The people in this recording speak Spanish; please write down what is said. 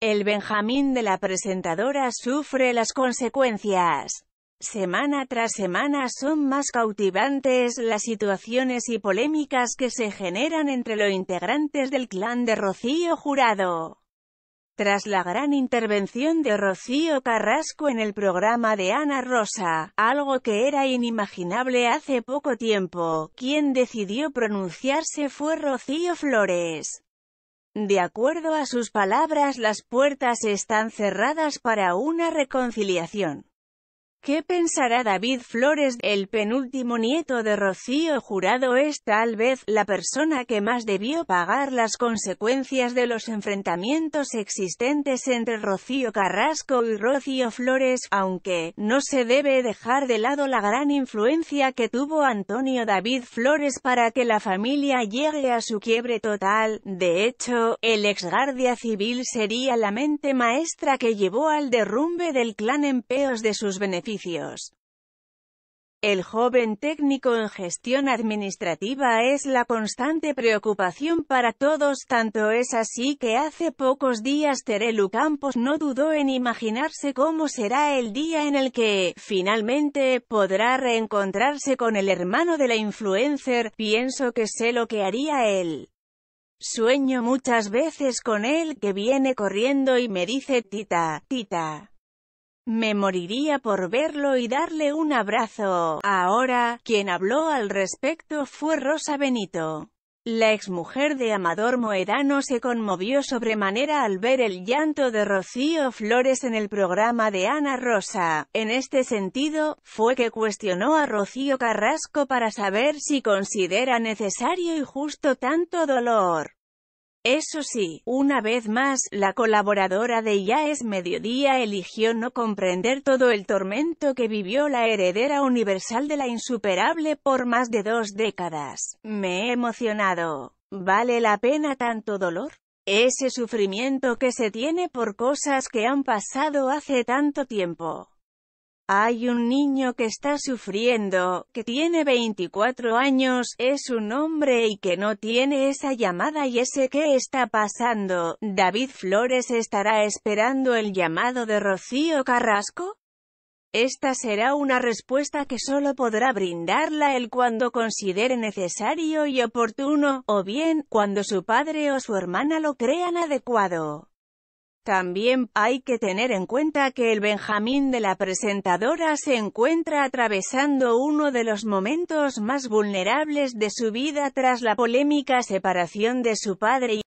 El Benjamín de la presentadora sufre las consecuencias. Semana tras semana son más cautivantes las situaciones y polémicas que se generan entre los integrantes del clan de Rocío Jurado. Tras la gran intervención de Rocío Carrasco en el programa de Ana Rosa, algo que era inimaginable hace poco tiempo, quien decidió pronunciarse fue Rocío Flores. De acuerdo a sus palabras, las puertas están cerradas para una reconciliación. ¿Qué pensará David Flores? El penúltimo nieto de Rocío Jurado es tal vez la persona que más debió pagar las consecuencias de los enfrentamientos existentes entre Rocío Carrasco y Rocío Flores, aunque, no se debe dejar de lado la gran influencia que tuvo Antonio David Flores para que la familia llegue a su quiebre total, de hecho, el ex guardia civil sería la mente maestra que llevó al derrumbe del clan en peos de sus beneficios el joven técnico en gestión administrativa es la constante preocupación para todos, tanto es así que hace pocos días Terelu Campos no dudó en imaginarse cómo será el día en el que, finalmente, podrá reencontrarse con el hermano de la influencer, pienso que sé lo que haría él. Sueño muchas veces con él que viene corriendo y me dice tita, tita. Me moriría por verlo y darle un abrazo. Ahora, quien habló al respecto fue Rosa Benito. La exmujer de Amador Moedano se conmovió sobremanera al ver el llanto de Rocío Flores en el programa de Ana Rosa. En este sentido, fue que cuestionó a Rocío Carrasco para saber si considera necesario y justo tanto dolor. Eso sí, una vez más, la colaboradora de Ya es Mediodía eligió no comprender todo el tormento que vivió la heredera universal de la insuperable por más de dos décadas. Me he emocionado. ¿Vale la pena tanto dolor? Ese sufrimiento que se tiene por cosas que han pasado hace tanto tiempo. Hay un niño que está sufriendo, que tiene 24 años, es un hombre y que no tiene esa llamada y ese ¿qué está pasando. ¿David Flores estará esperando el llamado de Rocío Carrasco? Esta será una respuesta que solo podrá brindarla él cuando considere necesario y oportuno, o bien, cuando su padre o su hermana lo crean adecuado. También hay que tener en cuenta que el Benjamín de la presentadora se encuentra atravesando uno de los momentos más vulnerables de su vida tras la polémica separación de su padre y